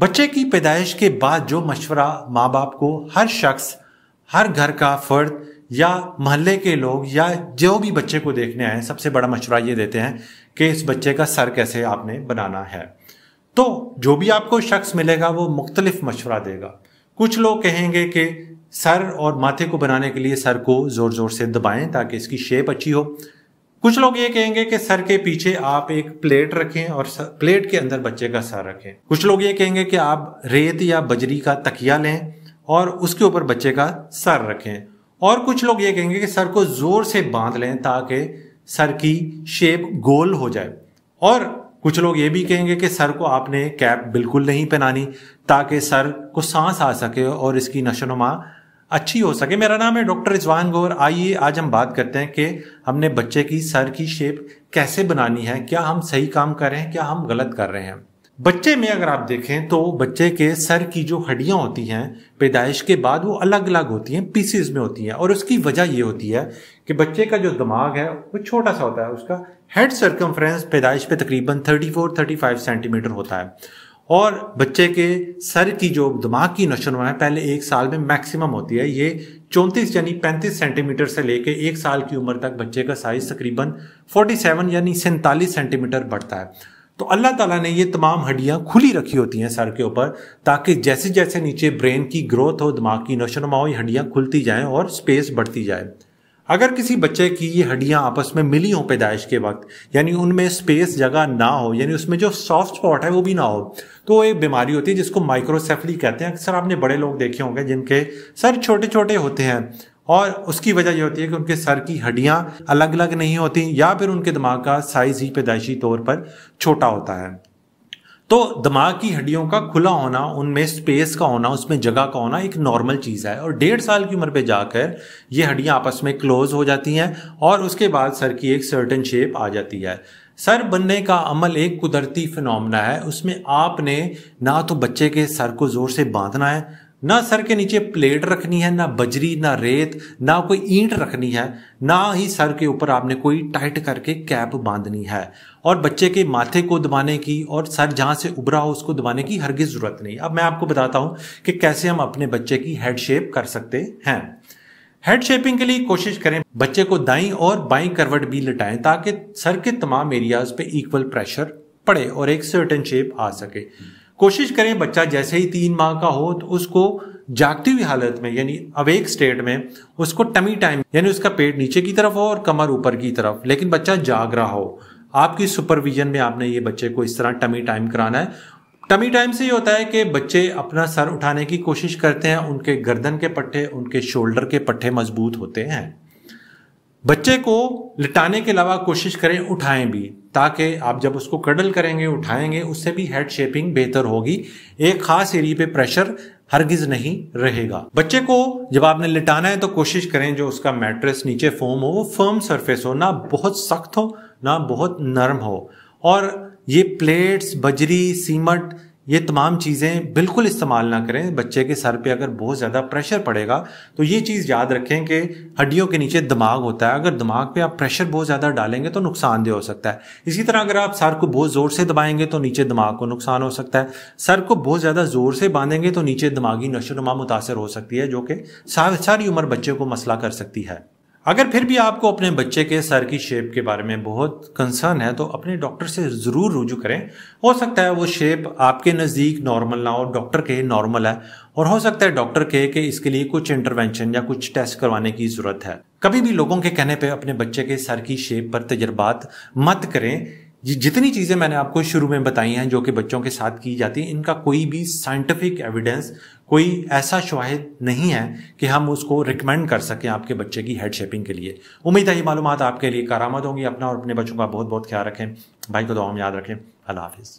बच्चे की पैदाइश के बाद जो मशवरा माँ बाप को हर शख्स हर घर का फर्द या महल्ले के लोग या जो भी बच्चे को देखने आए सबसे बड़ा मशवरा ये देते हैं कि इस बच्चे का सर कैसे आपने बनाना है तो जो भी आपको शख्स मिलेगा वो मुख्तलिफ मशवरा देगा कुछ लोग कहेंगे कि सर और माथे को बनाने के लिए सर को ज़ोर ज़ोर से दबाएं ताकि इसकी शेप अच्छी हो कुछ लोग ये कहेंगे कि सर के पीछे आप एक प्लेट रखें और प्लेट के अंदर बच्चे का सर रखें कुछ लोग ये कहेंगे कि आप रेत या बजरी का तकिया लें और उसके ऊपर बच्चे का सर रखें और कुछ लोग ये कहेंगे कि सर को ज़ोर से बांध लें ताकि सर की शेप गोल हो जाए और कुछ लोग ये भी कहेंगे कि सर को आपने कैप बिल्कुल नहीं पहनानी ताकि सर को सांस आ सके और इसकी नशोनुमा अच्छी हो सके मेरा नाम है डॉक्टर रिजवान गौर आइए आज हम बात करते हैं कि हमने बच्चे की सर की शेप कैसे बनानी है क्या हम सही काम कर रहे हैं क्या हम गलत कर रहे हैं बच्चे में अगर आप देखें तो बच्चे के सर की जो हड्डियां होती हैं पैदाइश के बाद वो अलग अलग होती हैं पीसीज में होती हैं और उसकी वजह ये होती है कि बच्चे का जो दिमाग है वो छोटा सा होता है उसका हेड सरकमफ्रेंस पैदाइश पे तकरीबन 34-35 सेंटीमीटर होता है और बच्चे के सर की जो दिमाग की नशोनुमा है पहले एक साल में मैक्सिमम होती है ये चौंतीस यानी पैंतीस सेंटीमीटर से लेके एक साल की उम्र तक बच्चे का साइज तकरीबन सेवन यानी सैंतालीस सेंटीमीटर बढ़ता है तो अल्लाह ताला ने ये तमाम हड्डियाँ खुली रखी होती हैं सर के ऊपर ताकि जैसे जैसे नीचे ब्रेन की ग्रोथ हो दिमाग की नशोनुमा हो ये हड्डियाँ खुलती जाएँ और स्पेस बढ़ती जाए अगर किसी बच्चे की ये हड्डियाँ आपस में मिली हों पैदाइश के वक्त यानी उनमें स्पेस जगह ना हो यानी उसमें जो सॉफ्ट स्पॉट है वो भी ना हो तो एक बीमारी होती है जिसको माइक्रोसेफली कहते हैं अक्सर आपने बड़े लोग देखे होंगे जिनके सर छोटे छोटे होते हैं और उसकी वजह यह होती है कि उनके सर की हड्डियाँ अलग अलग नहीं होती या फिर उनके दिमाग का साइज ही पैदाइशी तौर पर छोटा होता है तो दिमाग की हड्डियों का खुला होना उनमें स्पेस का होना उसमें जगह का होना एक नॉर्मल चीज़ है और डेढ़ साल की उम्र पे जाकर ये हड्डियाँ आपस में क्लोज हो जाती हैं और उसके बाद सर की एक सर्टन शेप आ जाती है सर बनने का अमल एक कुदरती फिनमना है उसमें आपने ना तो बच्चे के सर को ज़ोर से बांधना है ना सर के नीचे प्लेट रखनी है ना बजरी ना रेत ना कोई ईंट रखनी है ना ही सर के ऊपर आपने कोई टाइट करके कैप बांधनी है और बच्चे के माथे को दबाने की और सर जहां से उभरा हो उसको दबाने की की ज़रूरत नहीं अब मैं आपको बताता हूं कि कैसे हम अपने बच्चे की हेड शेप कर सकते हैं हेड शेपिंग के लिए कोशिश करें बच्चे को दाई और बाई करवट भी लटाएं ताकि सर के तमाम एरियाज पे इक्वल प्रेशर पड़े और एक सर्टन शेप आ सके कोशिश करें बच्चा जैसे ही तीन माह का हो तो उसको जागती हुई हालत में यानी अवेक स्टेट में उसको टमी टाइम यानी उसका पेट नीचे की तरफ हो और कमर ऊपर की तरफ लेकिन बच्चा जाग रहा हो आपकी सुपरविजन में आपने ये बच्चे को इस तरह टमी टाइम कराना है टमी टाइम से ये होता है कि बच्चे अपना सर उठाने की कोशिश करते हैं उनके गर्दन के पट्टे उनके शोल्डर के पट्टे मजबूत होते हैं बच्चे को लिटाने के अलावा कोशिश करें उठाएं भी ताकि आप जब उसको कडल करेंगे उठाएंगे उससे भी हेड शेपिंग बेहतर होगी एक खास एरिए पे प्रेशर हरगिज नहीं रहेगा बच्चे को जब आपने लिटाना है तो कोशिश करें जो उसका मैट्रेस नीचे फोम हो वो फर्म सरफेस हो ना बहुत सख्त हो ना बहुत नरम हो और ये प्लेट्स बजरी सीमट ये तमाम चीज़ें बिल्कुल इस्तेमाल ना करें बच्चे के सर पे अगर बहुत ज़्यादा प्रेशर पड़ेगा तो ये चीज़ याद रखें कि हड्डियों के नीचे दिमाग होता है अगर दिमाग पे आप प्रेशर बहुत ज़्यादा डालेंगे तो नुकसानदेह हो सकता है इसी तरह अगर आप सर को बहुत ज़ोर से दबाएंगे तो नीचे दिमाग को नुकसान हो सकता है सर को बहुत ज़्यादा ज़ोर से बांधेंगे तो नीचे दिमागी नशोनुमा मुतासर हो सकती है जो कि सारी उम्र बच्चे को मसला कर सकती है अगर फिर भी आपको अपने बच्चे के सर की शेप के बारे में बहुत कंसर्न है तो अपने डॉक्टर से ज़रूर रुजू करें हो सकता है वो शेप आपके नज़दीक नॉर्मल ना हो डॉक्टर के नॉर्मल है और हो सकता है डॉक्टर कहे कि इसके लिए कुछ इंटरवेंशन या कुछ टेस्ट करवाने की ज़रूरत है कभी भी लोगों के कहने पर अपने बच्चे के सर की शेप पर तजर्बात मत करें जितनी चीज़ें मैंने आपको शुरू में बताई हैं जो कि बच्चों के साथ की जाती हैं इनका कोई भी साइंटिफिक एविडेंस कोई ऐसा शवाहद नहीं है कि हम उसको रिकमेंड कर सकें आपके बच्चे की हेड शेपिंग के लिए उम्मीद है ये मालूम आपके लिए कारामद होंगी अपना और अपने बच्चों का बहुत बहुत ख्याल रखें भाई को दुआ में याद रखें अल्लाह हाफिज़